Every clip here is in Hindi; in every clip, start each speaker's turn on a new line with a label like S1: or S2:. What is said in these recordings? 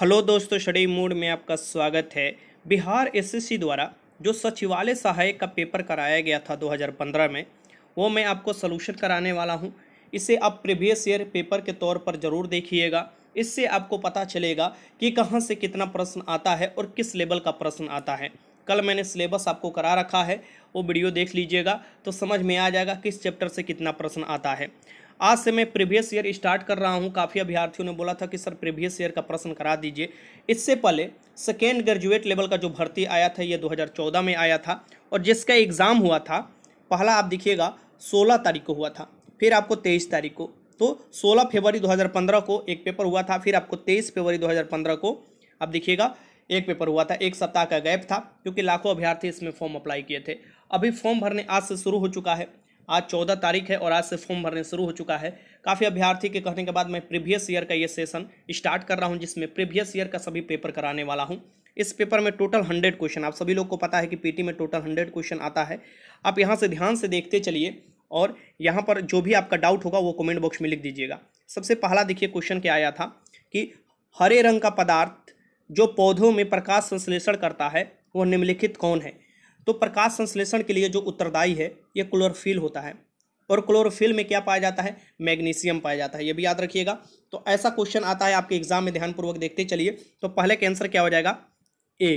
S1: हेलो दोस्तों शडी मूड में आपका स्वागत है बिहार एसएससी द्वारा जो सचिवालय सहायक का पेपर कराया गया था 2015 में वो मैं आपको सलूशन कराने वाला हूँ इसे आप प्रीवियस ईयर पेपर के तौर पर ज़रूर देखिएगा इससे आपको पता चलेगा कि कहाँ से कितना प्रश्न आता है और किस लेवल का प्रश्न आता है कल मैंने सिलेबस आपको करा रखा है वो वीडियो देख लीजिएगा तो समझ में आ जाएगा किस चैप्टर से कितना प्रश्न आता है आज से मैं प्रीवियस ईयर स्टार्ट कर रहा हूँ काफ़ी अभ्यार्थियों ने बोला था कि सर प्रीवियस ईयर का प्रश्न करा दीजिए इससे पहले सेकेंड ग्रेजुएट लेवल का जो भर्ती आया था ये 2014 में आया था और जिसका एग्ज़ाम हुआ था पहला आप देखिएगा सोलह तारीख को हुआ था फिर आपको तेईस तारीख को तो 16 फरवरी 2015 को एक पेपर हुआ था फिर आपको 23 फरवरी 2015 को आप देखिएगा एक पेपर हुआ था एक सप्ताह का गैप था क्योंकि लाखों अभ्यर्थी इसमें फॉर्म अप्लाई किए थे अभी फॉर्म भरने आज से शुरू हो चुका है आज चौदह तारीख है और आज से फॉर्म भरने शुरू हो चुका है काफ़ी अभ्यर्थी के कहने के बाद मैं प्रीवियस ईयर का ये सेशन स्टार्ट कर रहा हूँ जिसमें प्रीवियस ईयर का सभी पेपर कराने वाला हूँ इस पेपर में टोटल हंड्रेड क्वेश्चन आप सभी लोग को पता है कि पीटी में टोटल हंड्रेड क्वेश्चन आता है आप यहाँ से ध्यान से देखते चलिए और यहाँ पर जो भी आपका डाउट होगा वो कमेंट बॉक्स में लिख दीजिएगा सबसे पहला देखिए क्वेश्चन क्या आया था कि हरे रंग का पदार्थ जो पौधों में प्रकाश संश्लेषण करता है वह निम्नलिखित कौन है तो प्रकाश संश्लेषण के लिए जो उत्तरदायी है ये क्लोरोफिल होता है और क्लोरोफिल में क्या पाया जाता है मैग्नीशियम पाया जाता है ये भी याद रखिएगा तो ऐसा क्वेश्चन आता है आपके एग्जाम में ध्यानपूर्वक देखते चलिए तो पहले के आंसर क्या हो जाएगा ए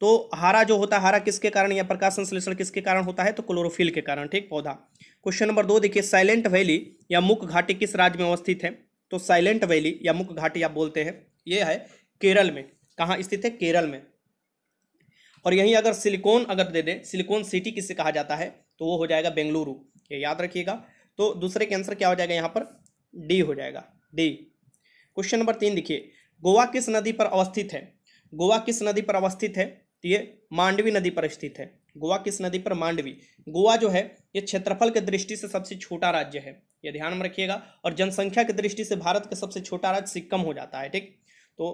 S1: तो हरा जो होता है हरा किसके कारण या प्रकाश संश्लेषण किसके कारण होता है तो क्लोरोफिल के कारण ठीक पौधा क्वेश्चन नंबर दो देखिए साइलेंट वैली या मुख घाटी किस राज्य में अवस्थित है तो साइलेंट वैली या मुख घाटी आप बोलते हैं ये है केरल में कहाँ स्थित है केरल में और यहीं अगर सिलिकॉन अगर दे दें सिलिकॉन सिटी किससे कहा जाता है तो वो हो जाएगा बेंगलुरु ये याद रखिएगा तो दूसरे के आंसर क्या हो जाएगा यहाँ पर डी हो जाएगा डी क्वेश्चन नंबर तीन देखिए गोवा किस नदी पर अवस्थित है गोवा किस नदी पर अवस्थित है तो ये मांडवी नदी पर स्थित है गोवा किस नदी पर मांडवी गोवा जो है ये क्षेत्रफल की दृष्टि से सबसे छोटा राज्य है ये ध्यान में रखिएगा और जनसंख्या की दृष्टि से भारत का सबसे छोटा राज्य सिक्किम हो जाता है ठीक तो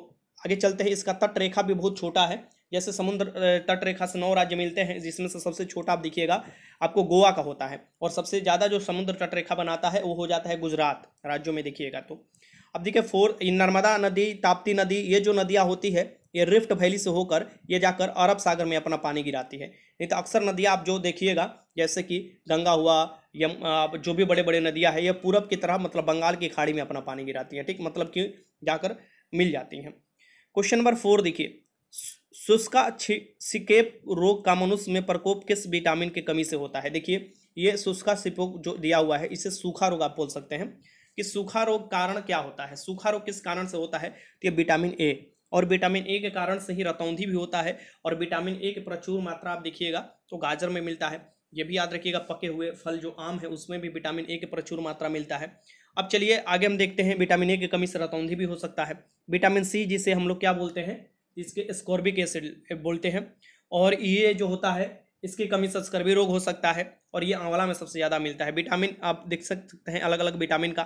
S1: आगे चलते हैं इसका तट रेखा भी बहुत छोटा है जैसे समुद्र तट रेखा से नौ राज्य मिलते हैं जिसमें से सबसे छोटा आप देखिएगा आपको गोवा का होता है और सबसे ज़्यादा जो समुद्र तट रेखा बनाता है वो हो जाता है गुजरात राज्यों में देखिएगा तो अब देखिए फोर नर्मदा नदी ताप्ती नदी ये जो नदियाँ होती है ये रिफ्ट वैली से होकर ये जाकर अरब सागर में अपना पानी गिराती है नहीं तो अक्सर नदियाँ आप जो देखिएगा जैसे कि गंगा हुआ यम जो भी बड़े बड़े नदियाँ है ये पूरब की तरह मतलब बंगाल की खाड़ी में अपना पानी गिराती है ठीक मतलब कि जाकर मिल जाती हैं क्वेश्चन नंबर फोर देखिए शुष्का सिकेप रोग का मनुष्य में प्रकोप किस विटामिन की कमी से होता है देखिए ये शुष्का सिपोक जो दिया हुआ है इसे सूखा रोग आप बोल सकते हैं कि सूखा रोग कारण क्या होता है सूखा रोग किस कारण से होता है तो ये विटामिन ए और विटामिन ए के कारण से ही रतौंधी भी होता है और विटामिन ए की प्रचुर मात्रा आप देखिएगा तो गाजर में मिलता है ये भी याद रखिएगा पके हुए फल जो आम है उसमें भी विटामिन ए की प्रचुर मात्रा मिलता है अब चलिए आगे हम देखते हैं विटामिन ए की कमी से रतौंधी भी हो सकता है विटामिन सी जिसे हम लोग क्या बोलते हैं इसके स्कॉर्बिक एसिड बोलते हैं और ये जो होता है इसकी कमी से स्कर्बी रोग हो सकता है और ये आंवला में सबसे ज़्यादा मिलता है विटामिन आप देख सकते हैं अलग अलग विटामिन का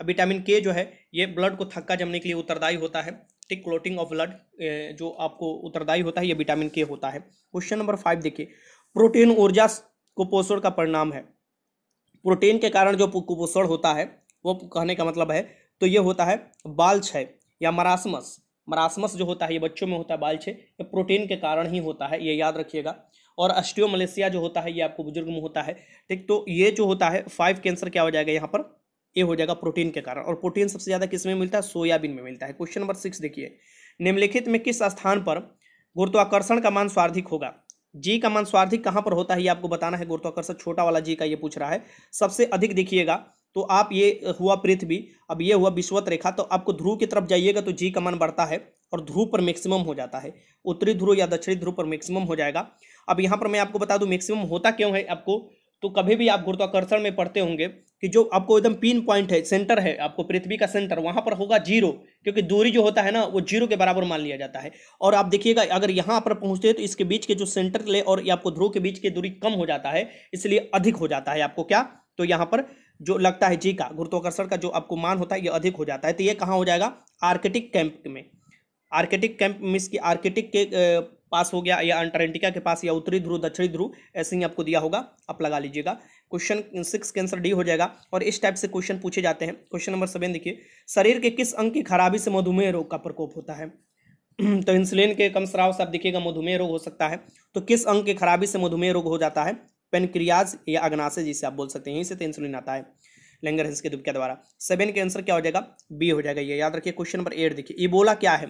S1: अब विटामिन के जो है ये ब्लड को थक्का जमने के लिए उत्तरदायी होता है ठीक क्लोटिंग ऑफ ब्लड जो आपको उत्तरदायी होता है ये विटामिन के होता है क्वेश्चन नंबर फाइव देखिए प्रोटीन ऊर्जा कुपोषण का परिणाम है प्रोटीन के कारण जो कुपोषण होता है वो कहने का मतलब है तो ये होता है बाल क्षय या मरासमस मरासमस जो होता है ये बच्चों में होता है बाल छे ये प्रोटीन के कारण ही होता है ये याद रखिएगा और अस्टियो मलेशिया जो होता है ये आपको बुजुर्ग में होता है ठीक तो ये जो होता है फाइव कैंसर क्या हो जाएगा यहाँ पर ये हो जाएगा प्रोटीन के कारण और प्रोटीन सबसे ज़्यादा किस में मिलता है सोयाबीन में मिलता है क्वेश्चन नंबर सिक्स देखिए निम्नलिखित में किस स्थान पर गुरुत्वाकर्षण का मान स्वार्धिक होगा जी का मान स्वार्धिक कहाँ पर होता है ये आपको बताना है गुरुत्वाकर्षण छोटा वाला जी का ये पूछ रहा है सबसे अधिक देखिएगा तो आप ये हुआ पृथ्वी अब ये हुआ विश्वत रेखा तो आपको ध्रुव की तरफ जाइएगा तो जी का मान बढ़ता है और ध्रुव पर मैक्सिमम हो जाता है उत्तरी ध्रुव या दक्षिणी ध्रुव पर मैक्सिमम हो जाएगा अब यहाँ पर मैं आपको बता दूँ मैक्सिमम होता क्यों है आपको तो कभी भी आप गुरुत्वाकर्षण में पढ़ते होंगे कि जो आपको एकदम पिन पॉइंट है सेंटर है आपको पृथ्वी का सेंटर वहाँ पर होगा जीरो क्योंकि दूरी जो होता है ना वो जीरो के बराबर मान लिया जाता है और आप देखिएगा अगर यहाँ पर पहुँचते हैं तो इसके बीच के जो सेंटर ले और आपको ध्रुव के बीच की दूरी कम हो जाता है इसलिए अधिक हो जाता है आपको क्या तो यहाँ पर जो लगता है जी का गुरुत्वाकर्षण का जो आपको मान होता है ये अधिक हो जाता है तो ये कहाँ हो जाएगा आर्किटिक कैंप में आर्किटिक कैंप मीन्स की आर्किटिक के पास हो गया या अंटार्कटिका के पास या उत्तरी ध्रुव दक्षिणी ध्रुव ऐसे ही आपको दिया होगा आप लगा लीजिएगा क्वेश्चन सिक्स के आंसर डी हो जाएगा और इस टाइप से क्वेश्चन पूछे जाते हैं क्वेश्चन नंबर सेवन देखिए शरीर के किस अंग की खराबी से मधुमेह रोग का प्रकोप होता है तो इंसुलिन के कम स्राव से आप देखिएगा मधुमेह रोग हो सकता है तो किस अंग की खराबी से मधुमेह रोग हो जाता है पेनक्रियाज या अग्नाशय जिसे आप बोल सकते हैं इसे से तो इंसुलिन आता है लेंगर हिंस के के द्वारा सेवन के आंसर क्या हो जाएगा बी हो जाएगा ये याद रखिए क्वेश्चन नंबर एट देखिए इबोला क्या है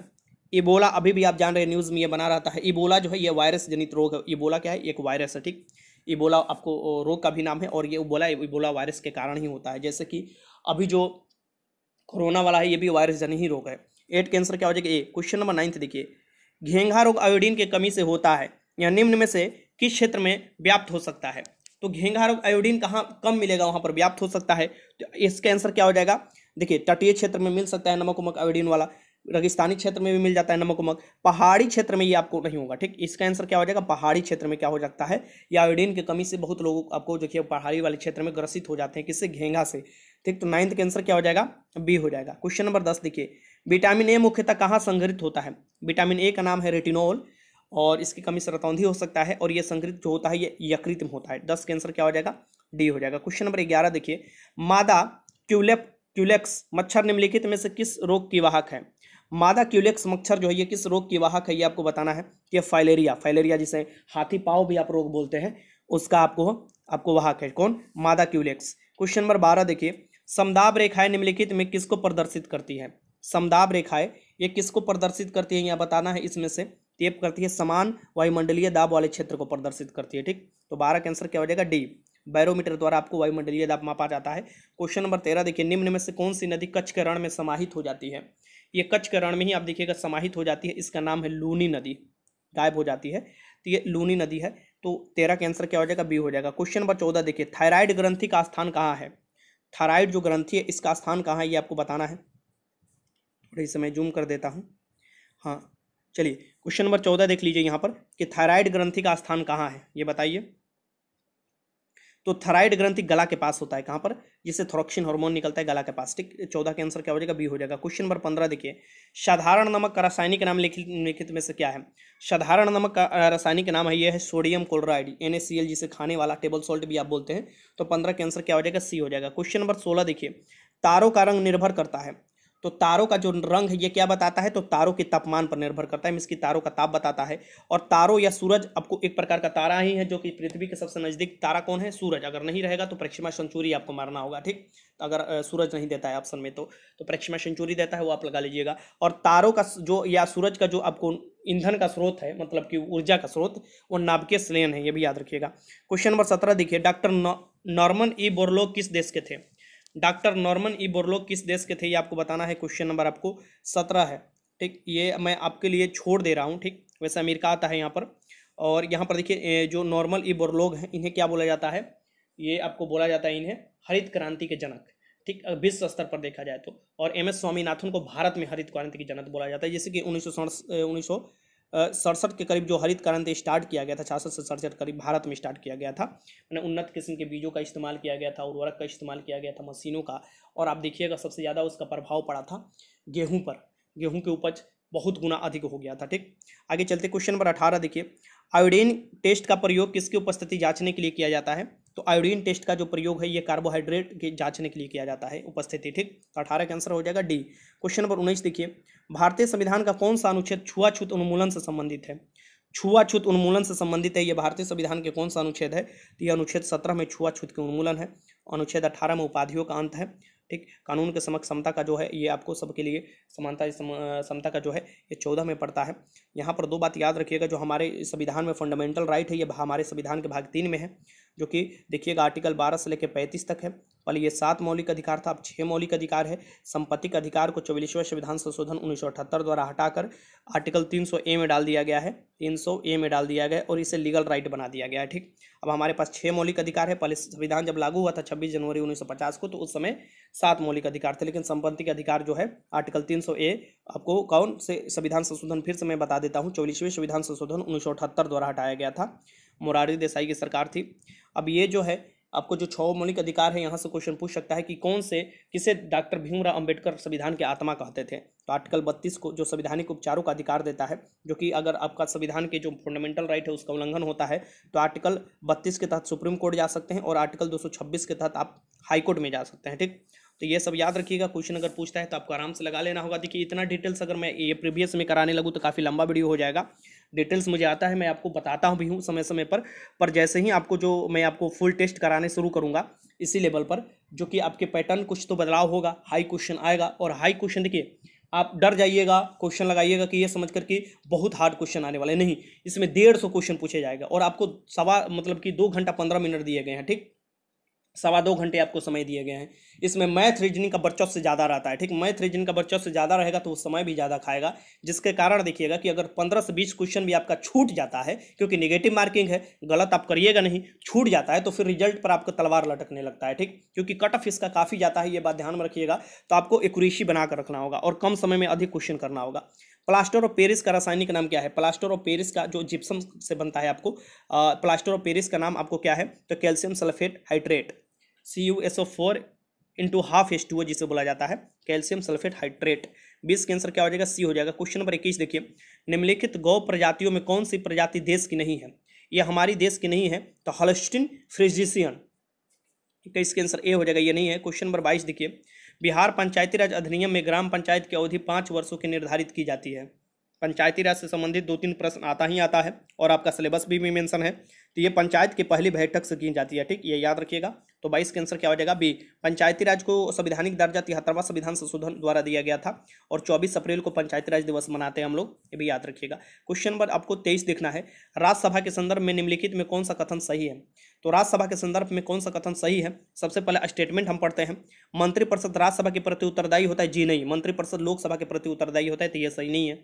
S1: इबोला अभी भी आप जान रहे हैं न्यूज़ में ये बना रहता है इबोला जो है ये वायरस जनित रोग है इबोला क्या है एक वायरस है ठीक इबोला आपको रोग का भी नाम है और ये इबोला इबोला वायरस के कारण ही होता है जैसे कि अभी जो कोरोना वाला है ये भी वायरस जनित ही रोग है एट के आंसर क्या हो जाएगा ए क्वेश्चन नंबर नाइन्थ देखिए घेंघा रोग आयोडीन की कमी से होता है या निम्न में से किस क्षेत्र में व्याप्त हो सकता है तो घेंघा रोग आयोडीन कहाँ कम मिलेगा वहाँ पर व्याप्त हो सकता है तो इसका आंसर क्या हो जाएगा देखिए तटीय क्षेत्र में मिल सकता है नमक उमक आयोडीन वाला रेगिस्तानी क्षेत्र में भी मिल जाता है नमक उमक पहाड़ी क्षेत्र में ये आपको नहीं होगा ठीक इसका आंसर क्या हो जाएगा पहाड़ी क्षेत्र में क्या हो जाता है या आयोडीन की कमी से बहुत लोग आपको देखिए पहाड़ी वाले क्षेत्र में ग्रसित हो जाते हैं किससे घेंगा से ठीक तो नाइन्थ का आंसर क्या हो जाएगा बी हो जाएगा क्वेश्चन नंबर दस देखिए विटामिन ए मुख्यतः कहाँ संग्रहित होता है विटामिन ए का नाम है रेटिनोल और इसकी कमी सरतौंधी हो सकता है और ये संकृत जो होता है ये यकृत में होता है दस आंसर क्या हो जाएगा डी हो जाएगा क्वेश्चन नंबर ग्यारह देखिए मादा क्यूलेप क्यूलेक्स मच्छर निम्नलिखित में से किस रोग की वाहक है मादा क्यूलेक्स मच्छर जो है ये किस रोग की वाहक है ये आपको बताना है कि फाइलेरिया फाइलेरिया जिसे हाथी पाव भी आप रोग बोलते हैं उसका आपको आपको वाहक है कौन मादा क्यूलेक्स क्वेश्चन नंबर बारह देखिए समदाब रेखाएं निम्नलिखित में किसको प्रदर्शित करती है समदाब रेखाएं ये किसको प्रदर्शित करती है यह बताना है इसमें से टेप करती है समान वायुमंडलीय दाब वाले क्षेत्र को प्रदर्शित करती है ठीक तो बारह का आंसर क्या हो जाएगा डी बैरोमीटर द्वारा आपको वायुमंडलीय दाब मापा जाता है क्वेश्चन नंबर तेरह देखिए निम्न में से कौन सी नदी कच्छ के रण में समाहित हो जाती है ये कच्छ के रण में ही आप देखिएगा समाहित हो जाती है इसका नाम है लूनी नदी गायब हो जाती है तो ये लूनी नदी है तो तेरह का आंसर क्या हो जाएगा बी हो जाएगा क्वेश्चन नंबर चौदह देखिए थायराइड ग्रंथि का स्थान कहाँ है थायराइड जो ग्रंथि है इसका स्थान कहाँ है ये आपको बताना है थोड़े समय जूम कर देता हूँ हाँ चलिए क्वेश्चन नंबर चौदह देख लीजिए यहाँ पर कि थायराइड ग्रंथि का स्थान कहाँ है ये बताइए तो थायराइड ग्रंथि गला के पास होता है कहाँ पर जिससे थ्रोक्सिन हार्मोन निकलता है गला के पास ठीक चौदह के आंसर क्या हो जाएगा बी हो जाएगा क्वेश्चन नंबर पंद्रह देखिए साधारण नमक का रासायनिक नाम लिखित में से क्या है साधारण नमक का रासायनिक नाम है ये है सोडियम क्लोराइड एन जिसे खाने वाला टेबल सॉल्ट भी आप बोलते हैं तो पंद्रह के आंसर क्या हो जाएगा सी हो जाएगा क्वेश्चन नंबर सोलह देखिए तारों का रंग निर्भर करता है तो तारों का जो रंग है ये क्या बताता है तो तारों के तापमान पर निर्भर करता है इसकी की तारों का ताप बताता है और तारों या सूरज आपको एक प्रकार का तारा ही है जो कि पृथ्वी के सबसे नज़दीक तारा कौन है सूरज अगर नहीं रहेगा तो प्रक्षिमा सेंचुरी आपको मारना होगा ठीक तो अगर सूरज नहीं देता है ऑप्शन में तो तो प्रक्षिमा सेंचुरी देता है वो आप लगा लीजिएगा और तारों का जो या सूरज का जो आपको ईंधन का स्रोत है मतलब कि ऊर्जा का स्रोत वो नाभिकीय स्लेन है ये भी याद रखिएगा क्वेश्चन नंबर सत्रह देखिए डॉक्टर नॉर्मन ई बोर्लो किस देश के थे डॉक्टर नॉर्मन ई बोरलो किस देश के थे ये आपको बताना है क्वेश्चन नंबर आपको सत्रह है ठीक ये मैं आपके लिए छोड़ दे रहा हूँ ठीक वैसे अमेरिका आता है यहाँ पर और यहाँ पर देखिए जो नॉर्मल ई बोरलोग हैं इन्हें क्या बोला जाता है ये आपको बोला जाता है इन्हें हरित क्रांति के जनक ठीक विश्व स्तर पर देखा जाए तो और एम एस स्वामीनाथन को भारत में हरित क्रांति के जनक बोला जाता है जैसे कि उन्नीस सौ सड़सठ के करीब जो हरित क्रांति स्टार्ट किया गया था छियासठ से सड़सठ करीब भारत में स्टार्ट किया गया था मैंने उन्नत किस्म के बीजों का इस्तेमाल किया गया था उर्वरक का इस्तेमाल किया गया था मशीनों का और आप देखिएगा सबसे ज़्यादा उसका प्रभाव पड़ा था गेहूँ पर गेहूँ की उपज बहुत गुना अधिक हो गया था ठीक आगे चलते क्वेश्चन नंबर अठारह देखिए आयोडीन टेस्ट का प्रयोग किसकी उपस्थिति जाँचने के लिए किया जाता है तो आयोडीन टेस्ट का जो प्रयोग है ये कार्बोहाइड्रेट की जांचने के लिए किया जाता है उपस्थिति ठीक तो अठारह का आंसर हो जाएगा डी क्वेश्चन नंबर उन्नीस देखिए भारतीय संविधान का कौन सा अनुच्छेद छुआछूत उन्मूलन से संबंधित है छुआछूत उन्मूलन से संबंधित है ये भारतीय संविधान के कौन सा अनुच्छेद है तो ये अनुच्छेद सत्रह में छुआछूत के उन्मूलन है अनुच्छेद अठारह में उपाधियों का अंत है ठीक कानून के समक्ष समता का जो है ये आपको सबके लिए समानता समता का जो है ये चौदह में पड़ता है यहाँ पर दो बात याद रखिएगा जो हमारे संविधान में फंडामेंटल राइट है ये हमारे संविधान के भाग तीन में है जो कि देखिएगा आर्टिकल बारह से लेकर पैंतीस तक है पहले ये सात मौलिक अधिकार था अब छः मौलिक अधिकार है संपत्ति के अधिकार को चौबीसवें संविधान संशोधन उन्नीस द्वारा हटाकर आर्टिकल 300 ए में डाल दिया गया है 300 ए में डाल दिया गया और इसे लीगल राइट बना दिया गया है ठीक अब हमारे पास छः मौलिक अधिकार है पहले संविधान जब लागू हुआ था छब्बीस जनवरी उन्नीस को तो उस समय सात मौलिक अधिकार थे लेकिन संपत्ति के अधिकार जो है आर्टिकल तीन ए आपको कौन से संविधान संशोधन फिर से मैं बता देता हूँ चौबीसवें संविधान संशोधन उन्नीस द्वारा हटाया गया था मुरारी देसाई की सरकार थी अब ये जो है आपको जो छौ मौलिक अधिकार है यहाँ से क्वेश्चन पूछ सकता है कि कौन से किसे डॉक्टर भीमराव अंबेडकर संविधान के आत्मा कहते थे तो आर्टिकल बत्तीस को जो संविधानिक उपचारों का अधिकार देता है जो कि अगर आपका संविधान के जो फंडामेंटल राइट है उसका उल्लंघन होता है तो आर्टिकल बत्तीस के तहत सुप्रीम कोर्ट जा सकते हैं और आर्टिकल दो के तहत आप हाईकोर्ट में जा सकते हैं ठीक तो ये सब याद रखिएगा क्वेश्चन अगर पूछता है तो आपको आराम से लगा लेना होगा देखिए इतना डिटेल्स अगर मैं ये प्रीवियस में कराने लगूँ तो काफ़ी लंबा वीडियो हो जाएगा डिटेल्स मुझे आता है मैं आपको बताता हूँ भी हूँ समय समय पर पर जैसे ही आपको जो मैं आपको फुल टेस्ट कराने शुरू करूँगा इसी लेवल पर जो कि आपके पैटर्न कुछ तो बदलाव होगा हाई क्वेश्चन आएगा और हाई क्वेश्चन देखिए आप डर जाइएगा क्वेश्चन लगाइएगा कि ये समझ कर कि बहुत हार्ड क्वेश्चन आने वाले नहीं इसमें डेढ़ सौ क्वेश्चन पूछे जाएगा और आपको सवा मतलब कि दो घंटा पंद्रह मिनट दिए गए हैं ठीक सवा दो घंटे आपको समय दिए गए हैं इसमें मैथ रीजनिंग का वर्चस्व ज़्यादा रहता है ठीक मैथ रीजनिंग का वर्चस्व ज़्यादा रहेगा तो वो समय भी ज़्यादा खाएगा जिसके कारण देखिएगा कि अगर पंद्रह से बीस क्वेश्चन भी आपका छूट जाता है क्योंकि निगेटिव मार्किंग है गलत आप करिएगा नहीं छूट जाता है तो फिर रिजल्ट पर आपको तलवार लटकने लगता है ठीक क्योंकि कट ऑफ इसका काफ़ी जाता है ये बात ध्यान में रखिएगा तो आपको एकुरेशी बनाकर रखना होगा और कम समय में अधिक क्वेश्चन करना होगा प्लास्टर ऑफ पेरिस का रासायनिक नाम क्या है प्लास्टर ऑफ पेरिस का जो जिप्सम से बनता है आपको प्लास्टर ऑफ पेरिस का नाम आपको क्या है तो calcium sulphate hydrate C U S O four into half S two जिसे बोला जाता है कैल्शियम सल्फेट हाइड्रेट बीस के आंसर क्या हो जाएगा सी हो जाएगा क्वेश्चन नंबर इक्कीस देखिए निम्नलिखित गौ प्रजातियों में कौन सी प्रजाति देश की नहीं है ये हमारी देश की नहीं है तो हॉलस्टिन फ्रिजिशियन इक्कीस के आंसर ए हो जाएगा ये नहीं है क्वेश्चन नंबर बाईस देखिए बिहार पंचायती राज अधिनियम में ग्राम पंचायत की अवधि पाँच वर्षों की निर्धारित की जाती है पंचायती राज से संबंधित दो तीन प्रश्न आता ही आता है और आपका सिलेबस भी, भी मेंशन है तो ये पंचायत की पहली बैठक से की जाती है ठीक ये याद रखिएगा तो बाईस के आंसर क्या हो जाएगा बी पंचायती राज को संविधानिक दर्जा तिहत्तरवा संविधान संशोधन द्वारा दिया गया था और चौबीस अप्रैल को पंचायती राज दिवस मनाते हैं हम लोग ये भी याद रखिएगा क्वेश्चन नंबर आपको तेईस देखना है राज्यसभा के संदर्भ में निम्नलिखित में कौन सा कथन सही है तो राज्यसभा के संदर्भ में कौन सा कथन सही है सबसे पहले स्टेटमेंट हम पढ़ते हैं मंत्रिपरिषद राज्यसभा के प्रति उत्तरदायी होता है जी नहीं मंत्रिपरिषद लोकसभा के प्रति उत्तरदायी होता है तो यह सही नहीं है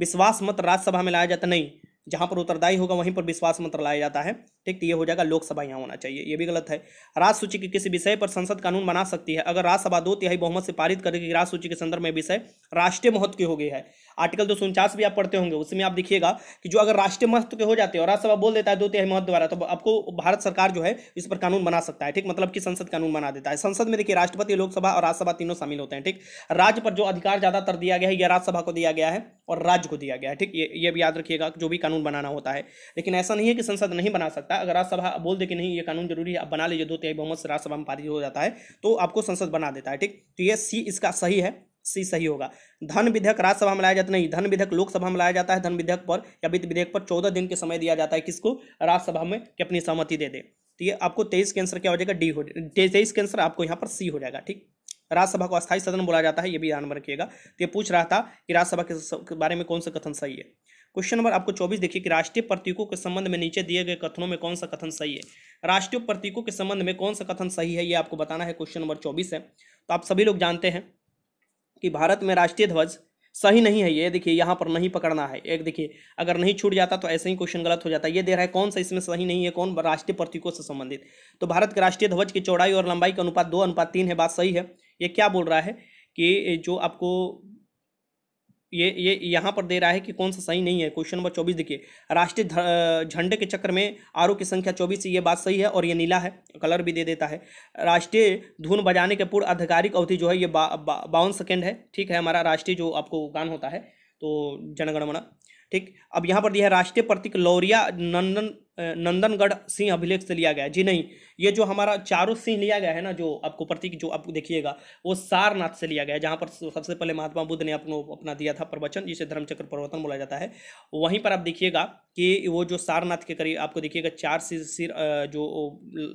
S1: विश्वास मत राज्यसभा में लाया जाता नहीं जहाँ पर उत्तरदायी होगा वहीं पर विश्वास मंत्र लाया जाता है ठीक तो ये हो जाएगा लोकसभा यहाँ होना चाहिए ये भी गलत है राजसूची सूची के किसी विषय पर संसद कानून बना सकती है अगर राज्यसभा दो तिहाई बहुमत से पारित करेगी राज सूची के संदर्भ में विषय राष्ट्रीय महत्व की हो गई है आर्टिकल दो भी आप पढ़ते होंगे उसमें आप देखिएगा कि जो अगर राष्ट्रीय महत्व के हो जाते हैं और राज्यसभा बोल देता है दो तिहाई महत्व द्वारा तो आपको भारत सरकार जो है इस पर कानून बना सकता है ठीक मतलब कि संसद कानून बना देता है संसद में देखिए राष्ट्रपति लोकसभा और राज्यसभा तीनों शामिल होते हैं ठीक राज्य पर जो अधिकार ज़्यादातर दिया गया है यह राज्यसभा को दिया गया है और राज्य को दिया गया है ठीक ये ये भी याद रखिएगा जो भी कानून बनाना होता है लेकिन ऐसा नहीं है कि संसद नहीं बना सकता अगर राज्यसभा बोल दे कि नहीं ये कानून जरूरी है आप बना लीजिए दो तिहाई बहुमत से राज्यसभा में पारित हो जाता है तो आपको संसद बना देता है ठीक तो ये सी इसका सही है सी सही होगा धन विधेयक राज्यसभा में लाया जाता नहीं धन विधेयक लोकसभा में लाया जाता है धन विधेयक पर या वित्त विधेयक पर चौदह दिन के समय दिया जाता है किसको राज्यसभा में कि अपनी सहमति दे दे तो ये आपको तेईस के आंसर क्या हो जाएगा डी हो तेईस के आंसर आपको यहाँ पर सी हो जाएगा ठीक राज्यसभा को अस्थायी सदन बोला जाता है ये भी ध्यान में रखिएगा तो ये पूछ रहा था कि राज्यसभा के बारे में कौन सा कथन सही है क्वेश्चन नंबर आपको चौबीस देखिए कि राष्ट्रीय प्रतीकों के संबंध में नीचे दिए गए कथनों में कौन सा कथन सही है राष्ट्रीय प्रतीकों के संबंध में कौन सा कथन सही है ये आपको बताना है क्वेश्चन नंबर चौबीस है तो आप सभी लोग जानते हैं कि भारत में राष्ट्रीय ध्वज सही नहीं है ये देखिए यहाँ पर नहीं पकड़ना है एक देखिए अगर नहीं छूट जाता तो ऐसे ही क्वेश्चन गलत हो जाता है ये दे रहा है कौन सा इसमें सही नहीं है कौन राष्ट्रीय प्रतीकों से संबंधित तो भारत के राष्ट्रीय ध्वज की चौड़ाई और लंबाई का अनुपात दो अनुपात तीन है बात सही है ये क्या बोल रहा है कि जो आपको ये ये यहाँ पर दे रहा है कि कौन सा सही नहीं है क्वेश्चन नंबर चौबीस देखिए राष्ट्रीय झंडे के चक्र में आरओ की संख्या चौबीस ये बात सही है और ये नीला है कलर भी दे देता है राष्ट्रीय धुन बजाने के पूर्व आधिकारिक अवधि जो है ये बा, बावन सेकेंड है ठीक है हमारा राष्ट्रीय जो आपको गान होता है तो जनगणमना ठीक अब यहाँ पर दिया है राष्ट्रीय प्रतीक लौरिया नंदन नंदनगढ़ सिंह अभिलेख से लिया गया जी नहीं ये जो हमारा चारों सिंह लिया गया है ना जो आपको प्रतीक जो आप देखिएगा वो सारनाथ से लिया गया है जहाँ पर सबसे पहले महात्मा बुद्ध ने अपनो अपना दिया था प्रवचन जिसे धर्मचक्र प्रवर्तन बोला जाता है वहीं पर आप देखिएगा कि वो जो सारनाथ के करीब आपको देखिएगा चार सिर सिर जो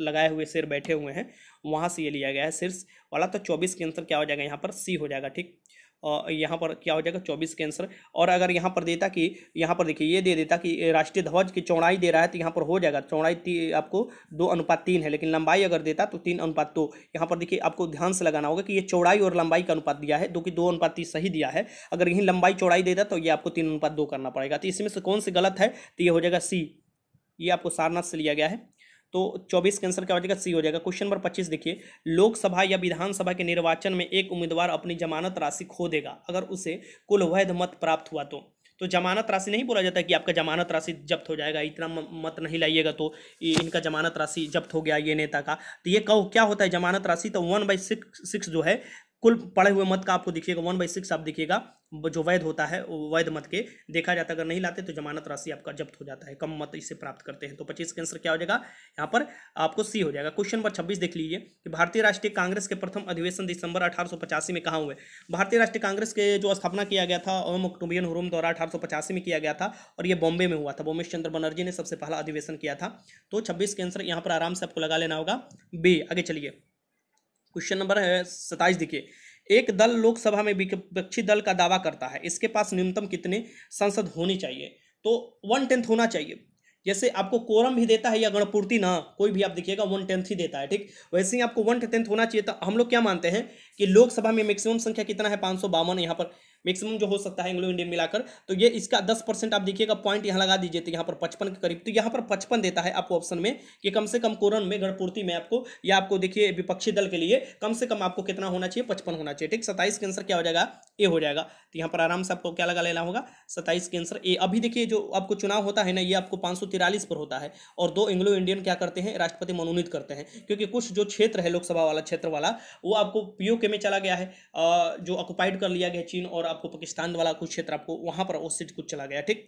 S1: लगाए हुए सिर बैठे हुए हैं वहाँ से ये लिया गया है सिर्स वाला तो चौबीस के आंसर क्या हो जाएगा यहाँ पर सी हो जाएगा ठीक यहाँ पर क्या हो जाएगा चौबीस के आंसर और अगर यहाँ पर देता कि यहाँ पर देखिए ये दे देता कि राष्ट्रीय ध्वज की चौड़ाई दे रहा है तो यहाँ पर हो जाएगा चौड़ाई आपको दो अनुपात तीन है लेकिन लंबाई अगर देता तो तीन अनुपात दो यहाँ पर देखिए आपको ध्यान से लगाना होगा कि ये चौड़ाई और लंबाई का अनुपात दिया है जो कि दो अनुपात तीस सही दिया है अगर यहीं लंबाई चौड़ाई देता तो ये आपको तीन अनुपात दो करना पड़ेगा तो इसमें से कौन से गलत है तो ये हो जाएगा सी ये आपको सारनाथ से लिया गया है तो चौबीस के आंसर क्या हो जाएगा सी हो जाएगा क्वेश्चन नंबर पच्चीस देखिए लोकसभा या विधानसभा के निर्वाचन में एक उम्मीदवार अपनी जमानत राशि खो देगा अगर उसे कुल वैध मत प्राप्त हुआ तो तो जमानत राशि नहीं बोला जाता कि आपका जमानत राशि जब्त हो जाएगा इतना मत नहीं लाइएगा तो इनका जमानत राशि जब्त हो गया ये नेता का तो ये कहो क्या होता है जमानत राशि तो वन बाई सिक्स सिक्स जो है कुल पढ़े हुए मत का आपको दिखिएगा वन बाई सिक्स आप दिखिएगा जो वैध होता है वैध मत के देखा जाता है अगर नहीं लाते तो जमानत राशि आपका जब्त हो जाता है कम मत इसे प्राप्त करते हैं तो पच्चीस का आंसर क्या हो जाएगा यहाँ पर आपको सी हो जाएगा क्वेश्चन नंबर छब्बीस देख लीजिए कि भारतीय राष्ट्रीय कांग्रेस के प्रथम अधिवेशन दिसंबर अठारह में कहाँ हुए भारतीय राष्ट्रीय कांग्रेस के जो स्थापना किया गया था ओम अक्टूबियन हुरूम द्वारा अठारह में किया गया था और ये बॉम्बे में हुआ था बोमेश चंद्र बनर्जी ने सबसे पहला अधिवेशन किया था तो छब्बीस के आंसर यहाँ पर आराम से आपको लगा लेना होगा बी आगे चलिए क्वेश्चन नंबर है सताइस देखिए एक दल लोकसभा में विपक्षी दल का दावा करता है इसके पास न्यूनतम कितने सांसद होने चाहिए तो वन टेंथ होना चाहिए जैसे आपको कोरम भी देता है या गणपूर्ति ना कोई भी आप देखिएगा वन टेंथ ही देता है ठीक वैसे ही आपको वन टेंथ होना चाहिए तो हम लोग क्या मानते हैं कि लोकसभा में मैक्सिमम संख्या कितना है पाँच सौ बावन यहाँ पर मैक्सिमम जो हो सकता है एंग्लो इंडियन मिलाकर तो ये इसका दस परसेंट आप देखिएगा पॉइंट यहाँ लगा दीजिए तो यहाँ पर पचपन के करीब तो यहाँ पर पचपन देता है आपको ऑप्शन में कि कम से कम कोरन में गणपूर्ति में आपको या आपको देखिए विपक्षी दल के लिए कम से कम आपको कितना होना चाहिए पचपन होना चाहिए ठीक सत्ताईस के आंसर क्या हो जाएगा ए हो जाएगा तो यहाँ पर आराम से आपको क्या लगा लेना होगा सत्ताईस के आंसर ए अभी देखिए जो आपको चुनाव होता है ना ये आपको पाँच पर होता है और दो एंग्लो इंडियन क्या करते हैं राष्ट्रपति मनोनीत करते हैं क्योंकि कुछ जो क्षेत्र है लोकसभा वाला क्षेत्र वाला वो आपको पीओके में चला गया है जो ऑक्युपाइड कर लिया गया चीन और आपको पाकिस्तान वाला कुछ क्षेत्र आपको वहाँ पर वो सीट कुछ चला गया ठीक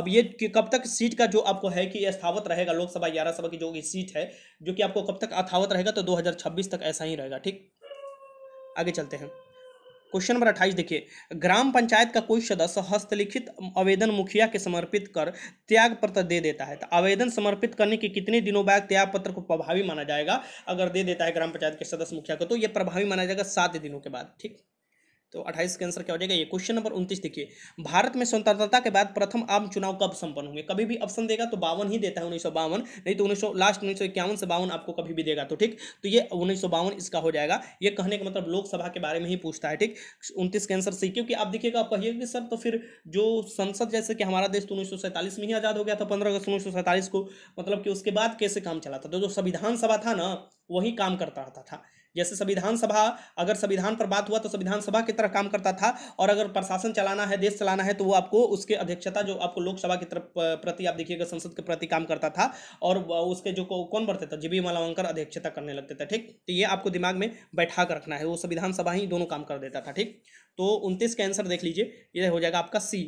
S1: अब ये कब तक सीट का जो आपको है कि अस्थावत रहेगा लोकसभा ग्यारह सभा की जो सीट है जो कि आपको कब तक अथावत रहेगा तो दो तक ऐसा ही रहेगा ठीक आगे चलते हैं क्वेश्चन नंबर अट्ठाईस देखिए ग्राम पंचायत का कोई सदस्य हस्तलिखित आवेदन मुखिया के समर्पित कर त्याग पत्र दे देता है तो आवेदन समर्पित करने के कितने दिनों बाद त्याग पत्र को प्रभावी माना जाएगा अगर दे देता है ग्राम पंचायत के सदस्य मुखिया को तो यह प्रभावी माना जाएगा सात दिनों के बाद ठीक तो अट्ठाईस के आंसर क्या हो जाएगा ये क्वेश्चन नंबर उन्तीस देखिए भारत में स्वतंत्रता के बाद प्रथम आम चुनाव कब संपन्न होंगे कभी भी ऑप्शन देगा तो बावन ही देता है उन्नीस नहीं तो उन्नीस लास्ट उन्नीस से बावन आपको कभी भी देगा तो ठीक तो ये उन्नीस इसका हो जाएगा ये कहने का मतलब लोकसभा के बारे में ही पूछता है ठीक उनतीस के आंसर सी क्योंकि आप देखिएगा कहिएगा कि सर तो फिर जो संसद जैसे कि हमारा देश तो उन्नीस में ही आज़ाद हो गया था पंद्रह अगस्त उन्नीस को मतलब कि उसके बाद कैसे काम चला था तो जो संविधान सभा था ना वही काम करता रहता था जैसे संविधान सभा अगर संविधान पर बात हुआ तो संविधान सभा की तरह काम करता था और अगर प्रशासन चलाना है देश चलाना है तो वो आपको उसके अध्यक्षता जो आपको लोकसभा की तरफ प्रति आप देखिएगा संसद के प्रति काम करता था और उसके जो कौन बढ़ते थे जीबी मालावंकर अध्यक्षता करने लगते थे ठीक तो ये आपको दिमाग में बैठा कर रखना है वो संविधान सभा ही दोनों काम कर देता था ठीक तो उनतीस का आंसर देख लीजिए ये हो जाएगा आपका सी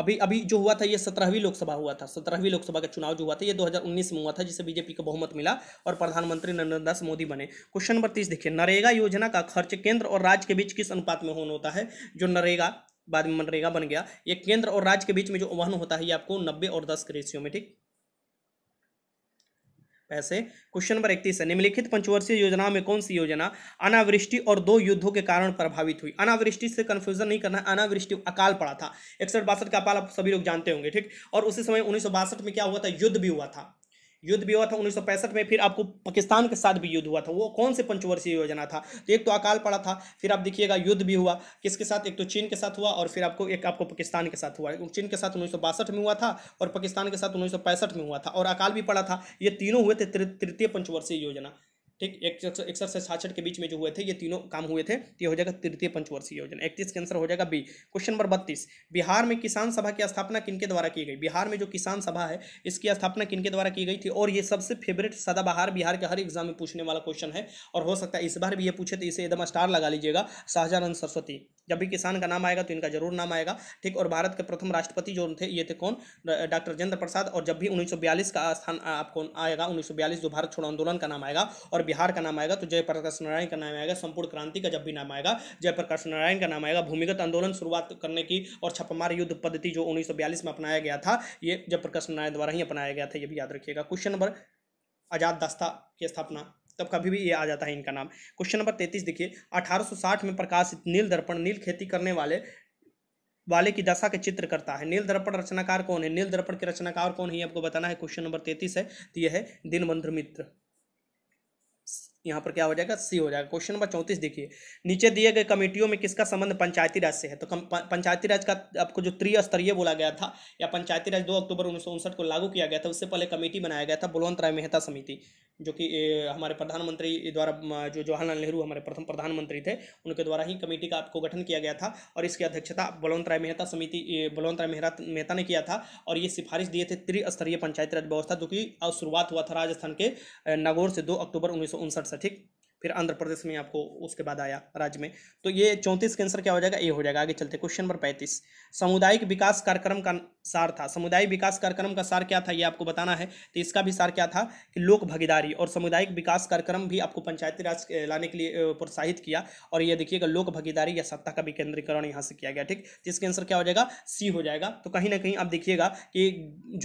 S1: अभी अभी जो हुआ था ये सत्रहवीं लोकसभा हुआ था सत्रहवीं लोकसभा का चुनाव जो हुआ था ये 2019 में हुआ था जिसे बीजेपी को बहुमत मिला और प्रधानमंत्री नरेंद्र दास मोदी बने क्वेश्चन नंबर तीस देखिए नरेगा योजना का खर्च केंद्र और राज्य के बीच किस अनुपात में होना होता है जो नरेगा बाद में मनरेगा बन गया ये केंद्र और राज्य के बीच में जो वहन होता है ये आपको नब्बे और दस के रेशियो में ठीक पैसे क्वेश्चन नंबर इकतीस है निम्नलिखित पंचवर्षीय योजना में कौन सी योजना अनावृष्टि और दो युद्धों के कारण प्रभावित हुई अनावृष्टि से कंफ्यूजन नहीं करना अनावृष्टि अकाल पड़ा था इकसठ बासठ का अकाल आप सभी लोग जानते होंगे ठीक और उसी समय उन्नीस में क्या हुआ था युद्ध भी हुआ था युद्ध भी हुआ था उन्नीस में फिर आपको पाकिस्तान के साथ भी युद्ध हुआ था वो कौन से पंचवर्षीय योजना था तो एक तो अकाल पड़ा था फिर आप देखिएगा युद्ध भी हुआ किसके साथ एक तो चीन के साथ हुआ और फिर आपको एक आपको पाकिस्तान के साथ हुआ चीन के साथ उन्नीस में हुआ था और पाकिस्तान के साथ उन्नीस में हुआ था और अकाल भी पड़ा था ये तीनों हुए थे तृतीय पंचवर्षीय योजना ठीक एक से छाछठ के बीच में जो हुए थे ये तीनों काम हुए थे तो ये हो जाएगा तृतीय पंचवर्षीय योजना इकतीस के आंसर हो जाएगा बी क्वेश्चन नंबर बत्तीस बिहार में किसान सभा की स्थापना किनके द्वारा की गई बिहार में जो किसान सभा है इसकी स्थापना किनके द्वारा की गई थी और ये सबसे फेवरेट सदाबहार बिहार के हर एग्जाम में पूछने वाला क्वेश्चन है और हो सकता है इस बार भी ये पूछे तो इसे एकदम स्टार लगा लीजिएगा शाहजहानंद सरस्वती जब भी किसान का नाम आएगा तो इनका जरूर नाम आएगा ठीक और भारत के प्रथम राष्ट्रपति जो थे ये थे कौन डॉक्टर राजेंद्र प्रसाद और जब भी उन्नीस का स्थान आपको आएगा उन्नीस जो भारत छोड़ो आंदोलन का नाम आएगा और बिहार का नाम आएगा तो जयप्रकाश नारायण का नाम आएगा संपूर्ण क्रांति का जब भी नाम आएगा जयप्रकाश नारायण का नाम आएगा भूमिगत आंदोलन शुरुआत करने की और छपमार युद्ध पद्धति जो उन्नीस में अपनाया गया था ये जयप्रकाश नारायण द्वारा ही अपनाया गया था ये भी याद रखिएगा क्वेश्चन नंबर आज़ाद दस्ता की स्थापना तब कभी भी ये आ जाता है इनका नाम क्वेश्चन नंबर तैतीस देखिए 1860 में प्रकाशित नील दर्पण नील खेती करने वाले वाले की दशा के चित्र करता है नील दर्पण रचनाकार कौन है नील दर्पण के रचनाकार कौन है आपको बताना है क्वेश्चन नंबर तैतीस है तो यह है दीनबंधु मित्र यहाँ पर क्या हो जाएगा सी हो जाएगा क्वेश्चन नंबर चौंतीस देखिए नीचे दिए गए कमेटियों में किसका संबंध पंचायती राज से है तो पंचायती राज का आपको जो त्रिस्तरीय बोला गया था या पंचायती राज दो अक्टूबर उन्नीस को लागू किया गया था उससे पहले कमेटी बनाया गया था बुलवंत राय मेहता समिति जो कि हमारे प्रधानमंत्री द्वारा जो जवाहरलाल नेहरू हमारे प्रथम प्रधानमंत्री थे उनके द्वारा ही कमेटी का आपको गठन किया गया था और इसकी अध्यक्षता बलवंत राय मेहता समिति बलवंत राय मेहरा मेहता ने किया था और ये सिफारिश दिए थे त्रिस्तरीय पंचायती राज व्यवस्था जो कि शुरुआत हुआ था राजस्थान के नागौर से दो अक्टूबर उन्नीस आंसर ठीक फिर आंध्र प्रदेश में आपको उसके बाद आया राज्य में तो ये चौंतीस के आंसर क्या हो जाएगा ए हो जाएगा आगे चलते क्वेश्चन नंबर पैंतीस सामुदायिक विकास कार्यक्रम का सार था सामुदायिक विकास कार्यक्रम का सार क्या था ये आपको बताना है तो इसका भी सार क्या था कि लोक भागीदारी और सामुदायिक विकास कार्यक्रम भी आपको पंचायती राज लाने के लिए प्रोत्साहित किया और ये देखिएगा लोक भागीदारी या सत्ता का विकेंद्रीकरण यहाँ से किया गया ठीक तो आंसर क्या हो जाएगा सी हो जाएगा तो कहीं ना कहीं आप देखिएगा कि